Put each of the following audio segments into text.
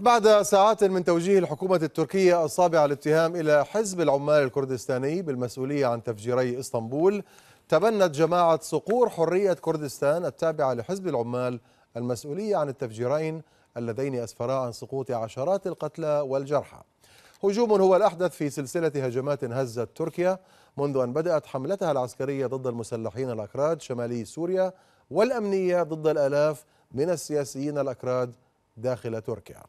بعد ساعات من توجيه الحكومة التركية أصابع الاتهام إلى حزب العمال الكردستاني بالمسؤولية عن تفجيري إسطنبول تبنت جماعة صقور حرية كردستان التابعة لحزب العمال المسؤولية عن التفجيرين اللذين أسفرا عن سقوط عشرات القتلى والجرحى هجوم هو الأحدث في سلسلة هجمات هزت تركيا منذ أن بدأت حملتها العسكرية ضد المسلحين الأكراد شمالي سوريا والأمنية ضد الآلاف من السياسيين الأكراد داخل تركيا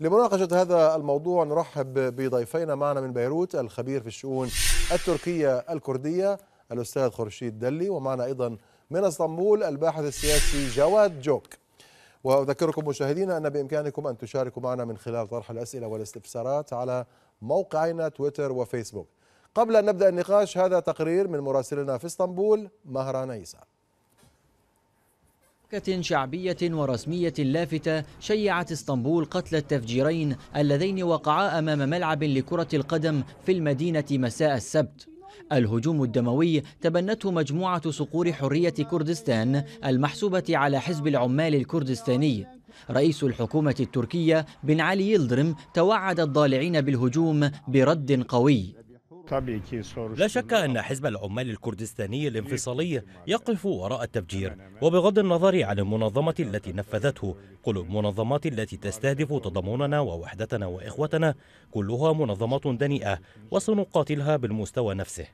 لمناقشة هذا الموضوع نرحب بضيفينا معنا من بيروت الخبير في الشؤون التركية الكردية الأستاذ خورشيد دلي ومعنا أيضا من اسطنبول الباحث السياسي جواد جوك وأذكركم مشاهدينا أن بإمكانكم أن تشاركوا معنا من خلال طرح الأسئلة والاستفسارات على موقعنا تويتر وفيسبوك قبل أن نبدأ النقاش هذا تقرير من مراسلنا في اسطنبول مهران عيسى حركة شعبية ورسمية لافتة شيعت اسطنبول قتل التفجيرين اللذين وقعا أمام ملعب لكرة القدم في المدينة مساء السبت الهجوم الدموي تبنته مجموعة صقور حرية كردستان المحسوبة على حزب العمال الكردستاني رئيس الحكومة التركية بن علي يلدرم توعد الضالعين بالهجوم برد قوي لا شك أن حزب العمال الكردستاني الانفصالي إيه، يقف وراء التفجير وبغض النظر عن المنظمة التي نفذته كل المنظمات التي تستهدف تضامننا ووحدتنا وإخوتنا كلها منظمات دنيئة وسنقاتلها بالمستوى نفسه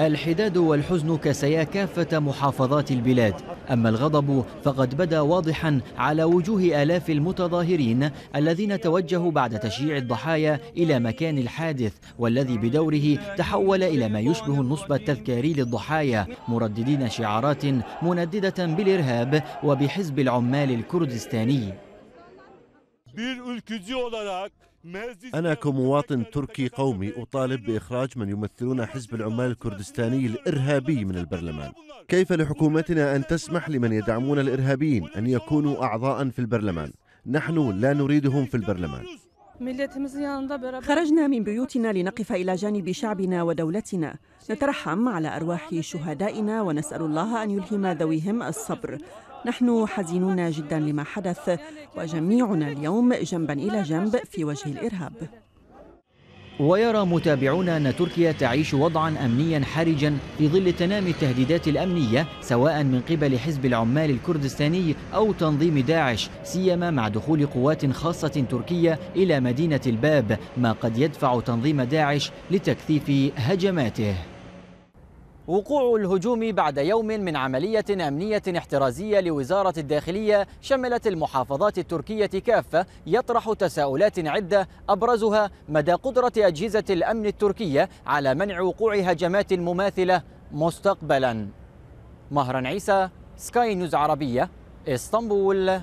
الحداد والحزن كسيا كافة محافظات البلاد أما الغضب فقد بدا واضحا على وجوه آلاف المتظاهرين الذين توجهوا بعد تشييع الضحايا إلى مكان الحادث والذي بدوره تحول إلى ما يشبه النصب التذكاري للضحايا مرددين شعارات منددة بالإرهاب وبحزب العمال الكردستاني bir ülkücü olarak أنا كمواطن تركي قومي أطالب بإخراج من يمثلون حزب العمال الكردستاني الإرهابي من البرلمان كيف لحكومتنا أن تسمح لمن يدعمون الإرهابيين أن يكونوا أعضاء في البرلمان نحن لا نريدهم في البرلمان خرجنا من بيوتنا لنقف إلى جانب شعبنا ودولتنا نترحم على أرواح شهدائنا ونسأل الله أن يلهم ذويهم الصبر نحن حزينون جدا لما حدث وجميعنا اليوم جنبا إلى جنب في وجه الإرهاب ويرى متابعون أن تركيا تعيش وضعا أمنيا حرجا في ظل تنامي التهديدات الأمنية سواء من قبل حزب العمال الكردستاني أو تنظيم داعش سيما مع دخول قوات خاصة تركية إلى مدينة الباب ما قد يدفع تنظيم داعش لتكثيف هجماته وقوع الهجوم بعد يوم من عملية أمنية احترازية لوزارة الداخلية شملت المحافظات التركية كافة يطرح تساؤلات عدة أبرزها مدى قدرة أجهزة الأمن التركية على منع وقوع هجمات مماثلة مستقبلا مهرا عيسى سكاي نيوز عربية اسطنبول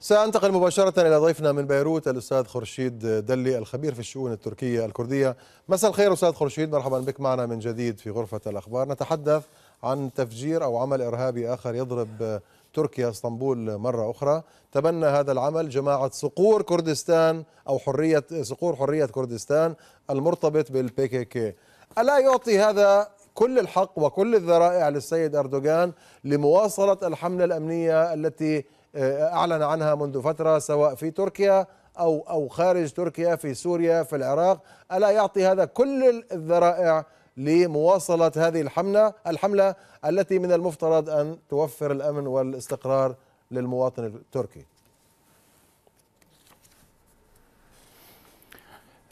سأنتقل مباشرة إلى ضيفنا من بيروت الأستاذ خورشيد دلي الخبير في الشؤون التركية الكردية مساء الخير أستاذ خورشيد مرحبا بك معنا من جديد في غرفة الأخبار نتحدث عن تفجير أو عمل إرهابي آخر يضرب تركيا اسطنبول مرة أخرى تبنى هذا العمل جماعة صقور كردستان أو حرية صقور حرية كردستان المرتبط بالبي كي كي ألا يعطي هذا كل الحق وكل الذرائع للسيد أردوغان لمواصلة الحملة الأمنية التي آه، أعلن عنها منذ فترة سواء في تركيا أو أو خارج تركيا في سوريا في العراق ألا يعطي هذا كل الذرائع لمواصلة هذه الحملة الحملة التي من المفترض أن توفر الأمن والاستقرار للمواطن التركي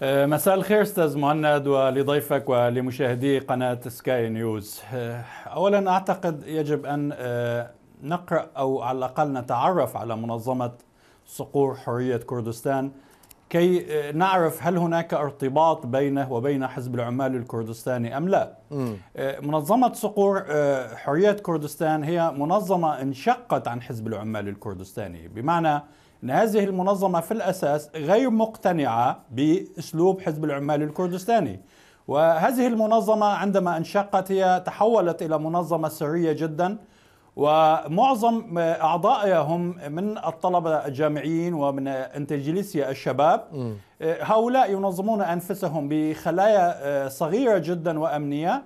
آه، مساء الخير استاذ مهند ولضيفك ولمشاهدي قناه سكاي نيوز آه، اولا اعتقد يجب ان نقرأ أو على الأقل نتعرف على منظمة صقور حرية كردستان كي آه، نعرف هل هناك ارتباط بينه وبين حزب العمال الكردستاني أم لا آه، منظمة صقور آه، حرية كردستان هي منظمة انشقت عن حزب العمال الكردستاني بمعنى أن هذه المنظمة في الأساس غير مقتنعة بأسلوب حزب العمال الكردستاني وهذه المنظمة عندما انشقت هي تحولت إلى منظمة سرية جداً ومعظم أعضائها هم من الطلبة الجامعيين ومن انتجليسيا الشباب هؤلاء ينظمون أنفسهم بخلايا آه، صغيرة جدا وأمنية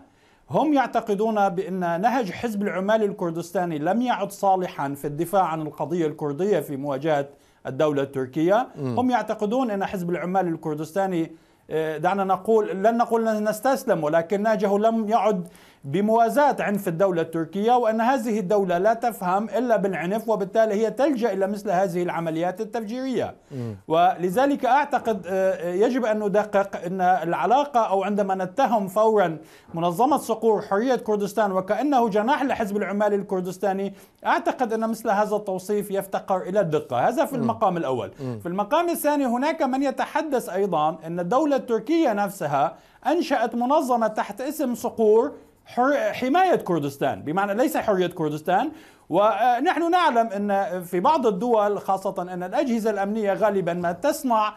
هم يعتقدون بأن نهج حزب العمال الكردستاني لم يعد صالحا في الدفاع عن القضية الكردية في مواجهة الدولة التركية هم يعتقدون أن حزب العمال الكردستاني آه، دعنا نقول لن نقول نستسلم ولكن نهجه لم يعد بموازاة عنف الدولة التركية وأن هذه الدولة لا تفهم إلا بالعنف وبالتالي هي تلجأ إلى مثل هذه العمليات التفجيرية م. ولذلك أعتقد آه، يجب أن ندقق أن العلاقة أو عندما نتهم فورا منظمة صقور حرية كردستان وكأنه جناح لحزب العمال الكردستاني أعتقد أن مثل هذا التوصيف يفتقر إلى الدقة هذا في المقام الأول م. في المقام الثاني هناك من يتحدث أيضا أن الدولة التركية نفسها أنشأت منظمة تحت اسم صقور حماية كردستان بمعنى ليس حرية كردستان ونحن نعلم أن في بعض الدول خاصة أن الأجهزة الأمنية غالبا ما تصنع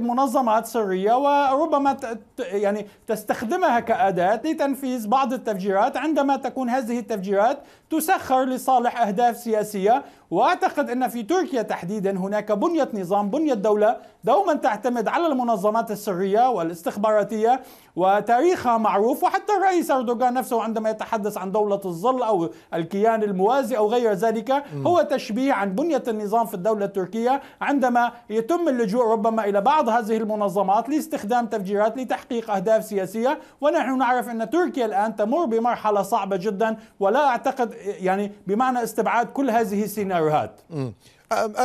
منظمات سرية وربما يعني تستخدمها كأداة لتنفيذ بعض التفجيرات عندما تكون هذه التفجيرات تسخر لصالح أهداف سياسية واعتقد ان في تركيا تحديدا هناك بنيه نظام بنيه دوله دوما تعتمد على المنظمات السريه والاستخباراتيه وتاريخها معروف وحتى الرئيس اردوغان نفسه عندما يتحدث عن دوله الظل او الكيان الموازي او غير ذلك هو تشبيه عن بنيه النظام في الدوله التركيه عندما يتم اللجوء ربما الى بعض هذه المنظمات لاستخدام تفجيرات لتحقيق اهداف سياسيه ونحن نعرف ان تركيا الان تمر بمرحله صعبه جدا ولا اعتقد يعني بمعنى استبعاد كل هذه السيناريو السيناريوهات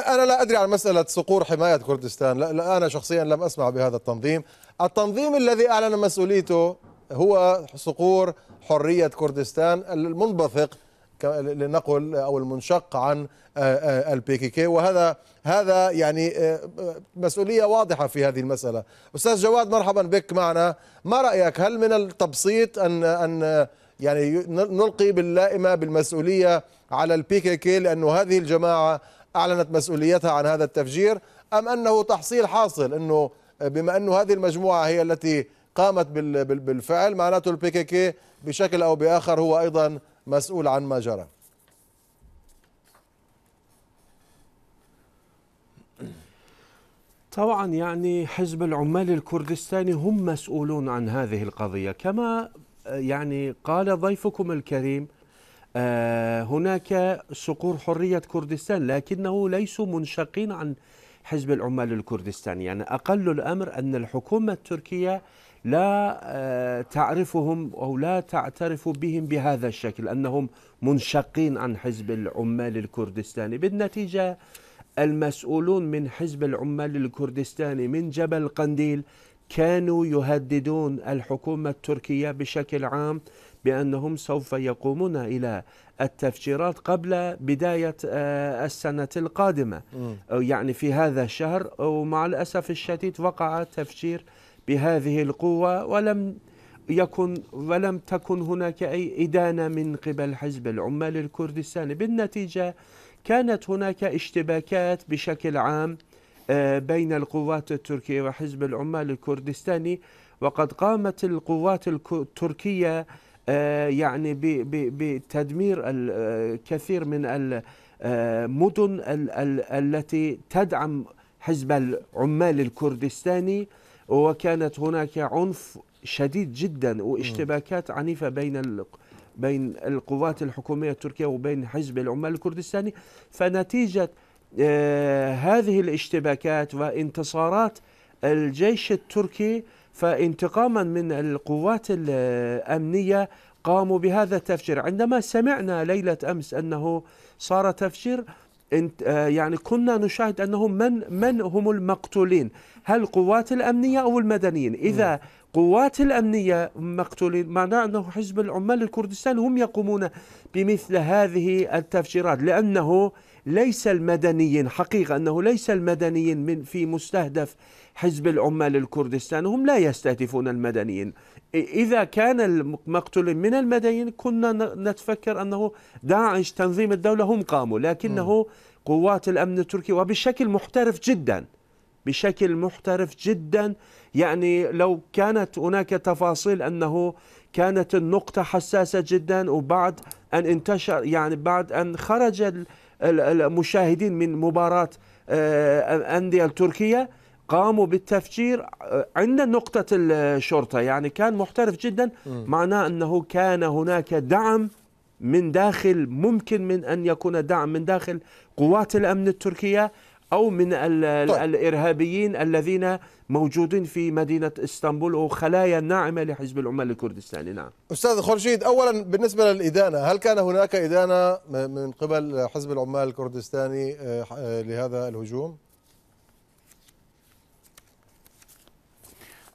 أنا لا أدري عن مسألة صقور حماية كردستان لا, لا أنا شخصيا لم أسمع بهذا التنظيم التنظيم الذي أعلن مسؤوليته هو صقور حرية كردستان المنبثق لنقل او المنشق عن البيكيكي وهذا هذا يعني مسؤوليه واضحه في هذه المساله استاذ جواد مرحبا بك معنا ما رايك هل من التبسيط ان ان يعني نلقي باللائمة بالمسؤولية على البي كي لأنه هذه الجماعة أعلنت مسؤوليتها عن هذا التفجير أم أنه تحصيل حاصل أنه بما أنه هذه المجموعة هي التي قامت بالفعل معناته البي كي بشكل أو بآخر هو أيضا مسؤول عن ما جرى طبعا يعني حزب العمال الكردستاني هم مسؤولون عن هذه القضية كما يعني قال ضيفكم الكريم آه، هناك صقور حرية كردستان لكنه ليسوا منشقين عن حزب العمال الكردستاني يعني أقل الأمر أن الحكومة التركية لا آه، تعرفهم أو لا تعترف بهم بهذا الشكل أنهم منشقين عن حزب العمال الكردستاني بالنتيجة المسؤولون من حزب العمال الكردستاني من جبل قنديل كانوا يهددون الحكومة التركية بشكل عام بأنهم سوف يقومون إلى التفجيرات قبل بداية آه، السنة القادمة يعني في هذا الشهر ومع الأسف الشديد وقع تفجير بهذه القوة ولم يكن ولم تكن هناك أي إدانة من قبل حزب العمال الكردستاني بالنتيجة كانت هناك اشتباكات بشكل عام آه، بين القوات التركية وحزب العمال الكردستاني وقد قامت القوات التركية آه، يعني بتدمير الكثير آه، من المدن التي تدعم حزب العمال الكردستاني وكانت هناك عنف شديد جدا واشتباكات عنيفة بين بين القوات الحكومية التركية وبين حزب العمال الكردستاني فنتيجة آه، هذه الاشتباكات وانتصارات الجيش التركي فانتقاما من القوات الامنيه قاموا بهذا التفجير عندما سمعنا ليله امس انه صار تفجير آه، يعني كنا نشاهد انه من من هم المقتولين؟ هل قوات الامنيه او المدنيين؟ اذا نعم. قوات الامنيه مقتولين معناه انه حزب العمال الكردستاني هم يقومون بمثل هذه التفجيرات لانه ليس المدنيين حقيقة أنه ليس المدنيين من في مستهدف حزب العمال الكردستان هم لا يستهدفون المدنيين إذا كان المقتول من المدنيين كنا نتفكر أنه داعش تنظيم الدولة هم قاموا لكنه قوات الأمن التركي وبشكل محترف جدا بشكل محترف جدا يعني لو كانت هناك تفاصيل أنه كانت النقطة حساسة جدا وبعد أن انتشر يعني بعد أن خرج المشاهدين من مباراة الأندية آه، التركية قاموا بالتفجير آه، عند نقطة الشرطة يعني كان محترف جدا معناه أنه كان هناك دعم من داخل ممكن من أن يكون دعم من داخل قوات الأمن التركية أو من الـ طيب. الإرهابيين الذين موجودين في مدينة اسطنبول وخلايا ناعمة لحزب العمال الكردستاني نعم أستاذ خورشيد أولا بالنسبة للإدانة هل كان هناك إدانة من قبل حزب العمال الكردستاني آه، آه، لهذا الهجوم؟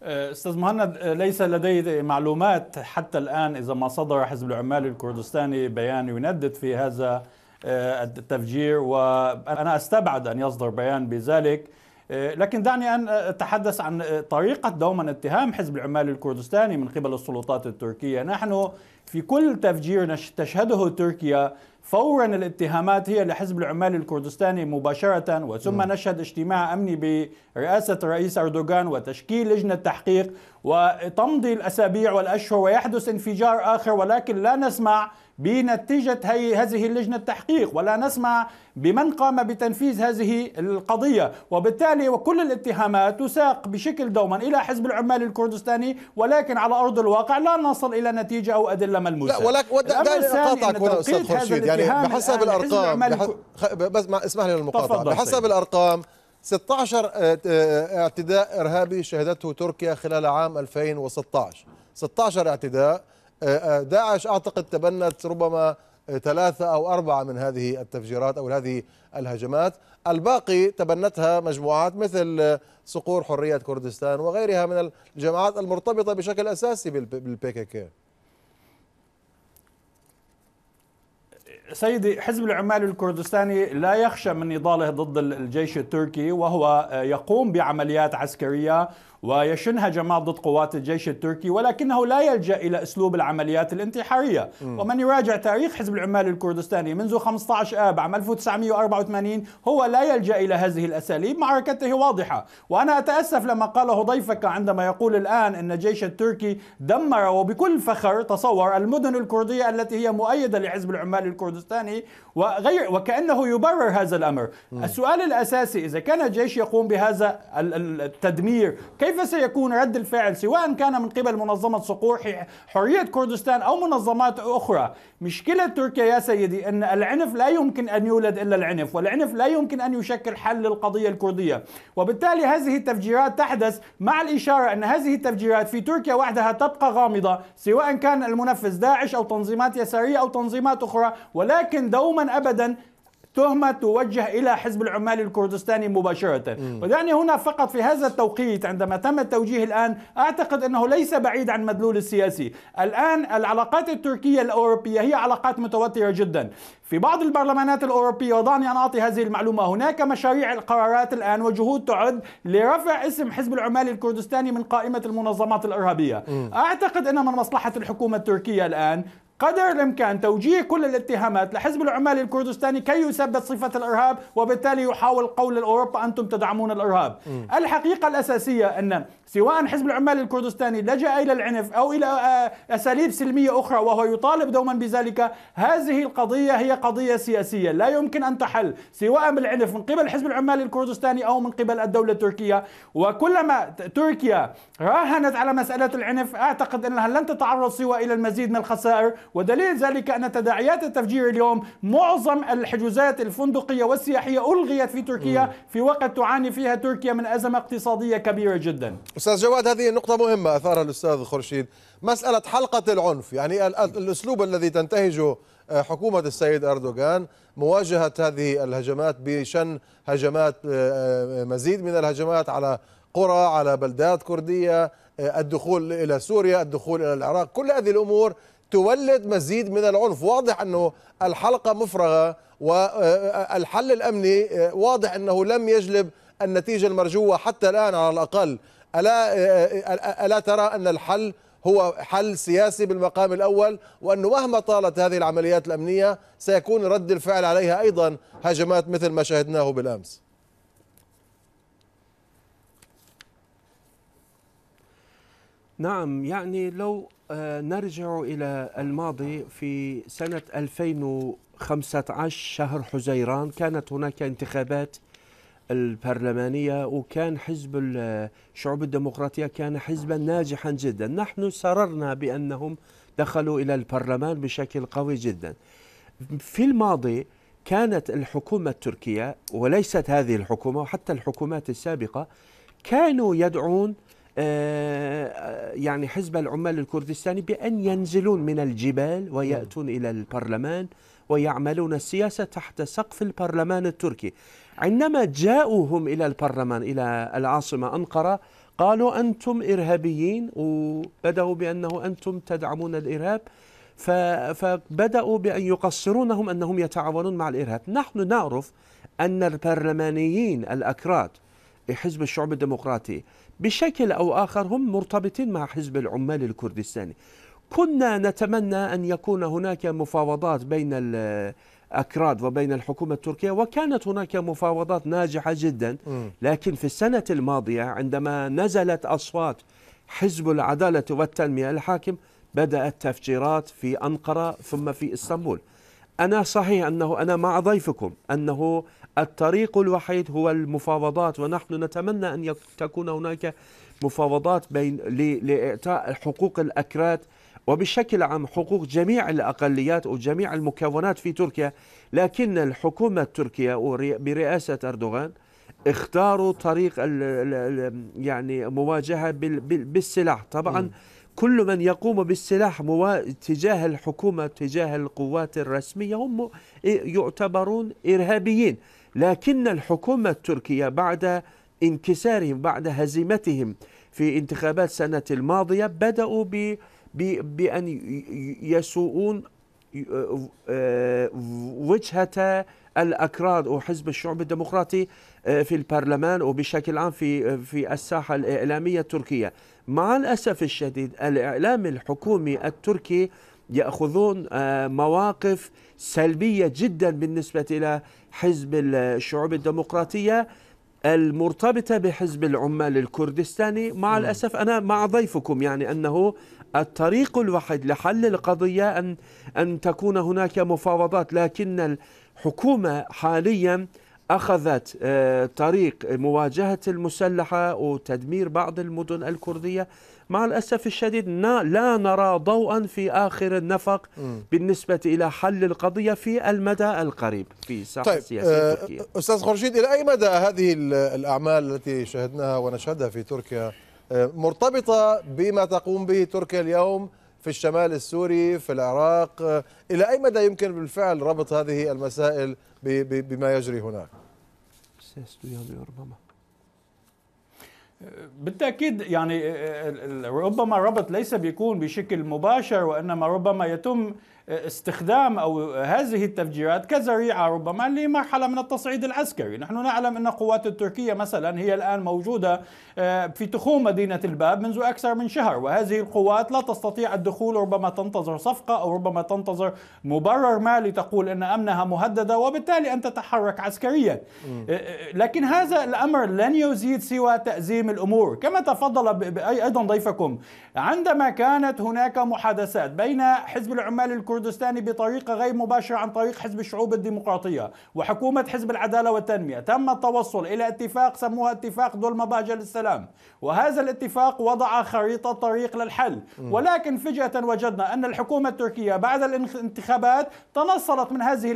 آه، استاذ مهند ليس لدي معلومات حتى الان اذا ما صدر حزب العمال الكردستاني بيان يندد في هذا آه، التفجير وأنا أستبعد أن يصدر بيان بذلك آه، لكن دعني أن أتحدث عن طريقة دوما اتهام حزب العمال الكردستاني من قبل السلطات التركية نحن في كل تفجير تشهده تركيا فورا الاتهامات هي لحزب العمال الكردستاني مباشرة وثم م. نشهد اجتماع أمني برئاسة الرئيس أردوغان وتشكيل لجنة تحقيق وتمضي الأسابيع والأشهر ويحدث انفجار آخر ولكن لا نسمع بنتيجة هي هذه اللجنة التحقيق ولا نسمع بمن قام بتنفيذ هذه القضية وبالتالي وكل الاتهامات تساق بشكل دوما إلى حزب العمال الكردستاني ولكن على أرض الواقع لا نصل إلى نتيجة أو أدلة ملموسة لا ولكن دعني أقاطعك هنا أستاذ خورشيد يعني بحسب الأرقام بس ما اسمح لي المقاطعة بحسب الأرقام 16 آه، آه، اعتداء إرهابي شهدته تركيا خلال عام 2016 16 اعتداء آه، آه، داعش اعتقد تبنت ربما ثلاثة أو أربعة من هذه التفجيرات أو هذه الهجمات الباقي تبنتها مجموعات مثل صقور حرية كردستان وغيرها من الجماعات المرتبطة بشكل أساسي بالبيكك سيدي حزب العمال الكردستاني لا يخشى من نضاله ضد الجيش التركي وهو آه، يقوم بعمليات عسكريه ويشنها هجمات ضد قوات الجيش التركي ولكنه لا يلجأ إلى أسلوب العمليات الانتحارية م. ومن يراجع تاريخ حزب العمال الكردستاني منذ 15 آب عام 1984 هو لا يلجأ إلى هذه الأساليب معركته واضحة وأنا أتأسف لما قاله ضيفك عندما يقول الآن أن الجيش التركي دمر وبكل فخر تصور المدن الكردية التي هي مؤيدة لحزب العمال الكردستاني وغير وكأنه يبرر هذا الأمر م. السؤال الأساسي إذا كان الجيش يقوم بهذا التدمير كيف كيف سيكون رد الفعل سواء كان من قبل منظمة صقور حرية كردستان أو منظمات أخرى مشكلة تركيا يا سيدي أن العنف لا يمكن أن يولد إلا العنف والعنف لا يمكن أن يشكل حل للقضية الكردية وبالتالي هذه التفجيرات تحدث مع الإشارة أن هذه التفجيرات في تركيا وحدها تبقى غامضة سواء كان المنفذ داعش أو تنظيمات يسارية أو تنظيمات أخرى ولكن دوما أبدا تهمة توجه إلى حزب العمال الكردستاني مباشرة ودعني هنا فقط في هذا التوقيت عندما تم التوجيه الآن أعتقد أنه ليس بعيد عن مدلول السياسي الآن العلاقات التركية الأوروبية هي علاقات متوترة جدا في بعض البرلمانات الأوروبية ودعني أن أعطي هذه المعلومة هناك مشاريع القرارات الآن وجهود تعد لرفع اسم حزب العمال الكردستاني من قائمة المنظمات الإرهابية م. أعتقد أن من مصلحة الحكومة التركية الآن قدر الامكان توجيه كل الاتهامات لحزب العمال الكردستاني كي يثبت صفه الارهاب وبالتالي يحاول قول اوروبا انتم تدعمون الارهاب. م. الحقيقه الاساسيه ان سواء حزب العمال الكردستاني لجأ إلى العنف أو إلى آه، أساليب سلمية أخرى وهو يطالب دوما بذلك هذه القضية هي قضية سياسية لا يمكن أن تحل سواء بالعنف من قبل حزب العمال الكردستاني أو من قبل الدولة التركية وكلما تركيا راهنت على مسألة العنف أعتقد أنها لن تتعرض سوى إلى المزيد من الخسائر ودليل ذلك أن تداعيات التفجير اليوم معظم الحجوزات الفندقية والسياحية ألغيت في تركيا في وقت تعاني فيها تركيا من أزمة اقتصادية كبيرة جدا استاذ جواد هذه نقطه مهمه اثارها الاستاذ خورشيد مساله حلقه العنف يعني الاسلوب الذي تنتهجه آه، حكومه السيد اردوغان مواجهه هذه الهجمات بشن هجمات آه، آه، مزيد من الهجمات على قرى على بلدات كرديه الدخول الى سوريا الدخول الى العراق كل هذه الامور تولد مزيد من العنف واضح انه الحلقه مفرغه والحل الامني واضح انه لم يجلب النتيجه المرجوه حتى الان على الاقل ألا, ألا ترى أن الحل هو حل سياسي بالمقام الأول وأنه مهما طالت هذه العمليات الأمنية سيكون رد الفعل عليها أيضا هجمات مثل ما شاهدناه بالأمس نعم يعني لو آه، نرجع إلى الماضي في سنة 2015 شهر حزيران كانت هناك انتخابات البرلمانية وكان حزب الشعوب الديمقراطية كان حزبا ناجحا جدا نحن سررنا بأنهم دخلوا إلى البرلمان بشكل قوي جدا في الماضي كانت الحكومة التركية وليست هذه الحكومة وحتى الحكومات السابقة كانوا يدعون آه، يعني حزب العمال الكردستاني بأن ينزلون من الجبال ويأتون إلى البرلمان ويعملون السياسة تحت سقف البرلمان التركي عندما جاءوهم إلى البرلمان إلى العاصمة أنقرة قالوا أنتم إرهابيين وبدأوا بأنه أنتم تدعمون الإرهاب فبدأوا بأن يقصرونهم أنهم يتعاونون مع الإرهاب نحن نعرف أن البرلمانيين الأكراد حزب الشعب الديمقراطي بشكل أو آخر هم مرتبطين مع حزب العمال الكردستاني كنا نتمنى أن يكون هناك مفاوضات بين أكراد وبين الحكومة التركية وكانت هناك مفاوضات ناجحة جدا لكن في السنة الماضية عندما نزلت أصوات حزب العدالة والتنمية الحاكم بدأت تفجيرات في أنقرة ثم في إسطنبول أنا صحيح أنه أنا مع ضيفكم أنه الطريق الوحيد هو المفاوضات ونحن نتمنى أن تكون هناك مفاوضات بين لإعطاء حقوق الأكراد وبشكل عام حقوق جميع الأقليات وجميع المكونات في تركيا لكن الحكومة التركية برئاسة أردوغان اختاروا طريق يعني مواجهة بالسلاح طبعا م. كل من يقوم بالسلاح موا... تجاه الحكومة تجاه القوات الرسمية هم يعتبرون إرهابيين لكن الحكومة التركية بعد انكسارهم بعد هزيمتهم في انتخابات سنة الماضية بدأوا ب بأن يسوؤون آه، وجهة الأكراد وحزب الشعب الديمقراطي آه، في البرلمان وبشكل عام في آه، في الساحة الإعلامية التركية مع الأسف الشديد الإعلام الحكومي التركي يأخذون مواقف سلبية جدا بالنسبة إلى حزب الشعوب الديمقراطية المرتبطة بحزب العمال الكردستاني مع الأسف أنا مع ضيفكم يعني أنه الطريق الوحيد لحل القضية أن أن تكون هناك مفاوضات لكن الحكومة حاليا أخذت آه، طريق مواجهة المسلحة وتدمير بعض المدن الكردية مع الأسف الشديد لا نرى ضوءا في آخر النفق بالنسبة إلى حل القضية في المدى القريب في الساحة طيب السياسية آه، التركية أستاذ خورشيد إلى أي مدى هذه الأعمال التي شهدناها ونشهدها في تركيا مرتبطة بما تقوم به تركيا اليوم في الشمال السوري في العراق إلى أي مدى يمكن بالفعل ربط هذه المسائل بما يجري هناك بالتاكيد يعني آه، آه، آه، ربما ربط ليس بيكون بشكل مباشر وانما ربما يتم استخدام أو هذه التفجيرات كذريعة ربما لمرحلة من التصعيد العسكري نحن نعلم أن قوات التركية مثلا هي الآن موجودة آه، في تخوم مدينة الباب منذ أكثر من شهر وهذه القوات لا تستطيع الدخول ربما تنتظر صفقة أو ربما تنتظر مبرر ما لتقول أن أمنها مهددة وبالتالي أن تتحرك عسكريا آه، آه، لكن هذا الأمر لن يزيد سوى تأزيم الأمور كما تفضل أيضا ضيفكم عندما كانت هناك محادثات بين حزب العمال الكردي الكردستاني بطريقة غير مباشرة عن طريق حزب الشعوب الديمقراطية وحكومة حزب العدالة والتنمية تم التوصل إلى اتفاق سموها اتفاق دولما مباجة للسلام وهذا الاتفاق وضع خريطة طريق للحل ولكن فجأة وجدنا أن الحكومة التركية بعد الانتخابات تنصلت من هذه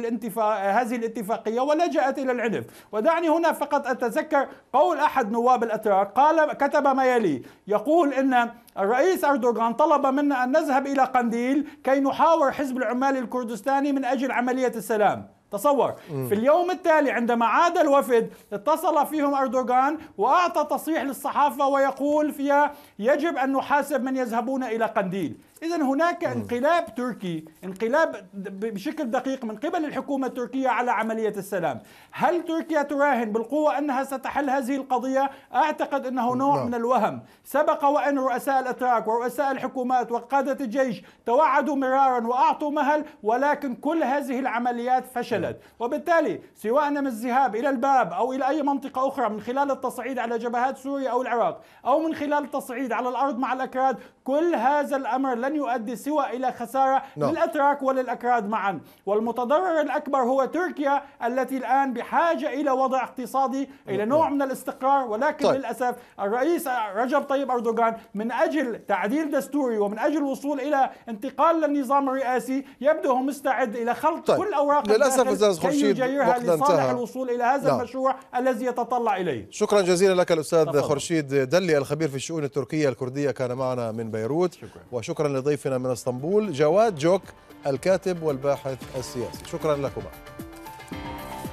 هذه الاتفاقية ولجأت إلى العنف ودعني هنا فقط أتذكر قول أحد نواب الأتراك قال كتب ما يلي يقول أن الرئيس أردوغان طلب منا أن نذهب إلى قنديل كي نحاور حزب العمال الكردستاني من أجل عملية السلام تصور في اليوم التالي عندما عاد الوفد اتصل فيهم أردوغان وأعطى تصريح للصحافة ويقول فيها يجب أن نحاسب من يذهبون إلى قنديل إذا هناك انقلاب تركي انقلاب بشكل دقيق من قبل الحكومة التركية على عملية السلام هل تركيا تراهن بالقوة أنها ستحل هذه القضية؟ أعتقد أنه نوع لا. من الوهم سبق وأن رؤساء الأتراك ورؤساء الحكومات وقادة الجيش توعدوا مرارا وأعطوا مهل ولكن كل هذه العمليات فشلت وبالتالي سواء من الذهاب إلى الباب أو إلى أي منطقة أخرى من خلال التصعيد على جبهات سوريا أو العراق أو من خلال التصعيد على الأرض مع الأكراد كل هذا الأمر لن لن يؤدي سوى إلى خسارة no. نعم. للأتراك وللأكراد معا والمتضرر الأكبر هو تركيا التي الآن بحاجة إلى وضع اقتصادي إلى نعم. نوع من الاستقرار ولكن طيب. للأسف الرئيس رجب طيب أردوغان من أجل تعديل دستوري ومن أجل الوصول إلى انتقال للنظام الرئاسي يبدو هو مستعد إلى خلط طيب. كل أوراق للأسف أستاذ خورشيد لصالح الوصول إلى هذا نعم. المشروع الذي يتطلع إليه شكرا جزيلا لك الأستاذ خورشيد دلي الخبير في الشؤون التركية الكردية كان معنا من بيروت شكرا. وشكرا لضيفنا من اسطنبول جواد جوك الكاتب والباحث السياسي شكرا لكما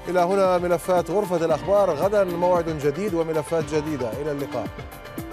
إلى هنا ملفات غرفة الأخبار غدا موعد جديد وملفات جديدة إلى اللقاء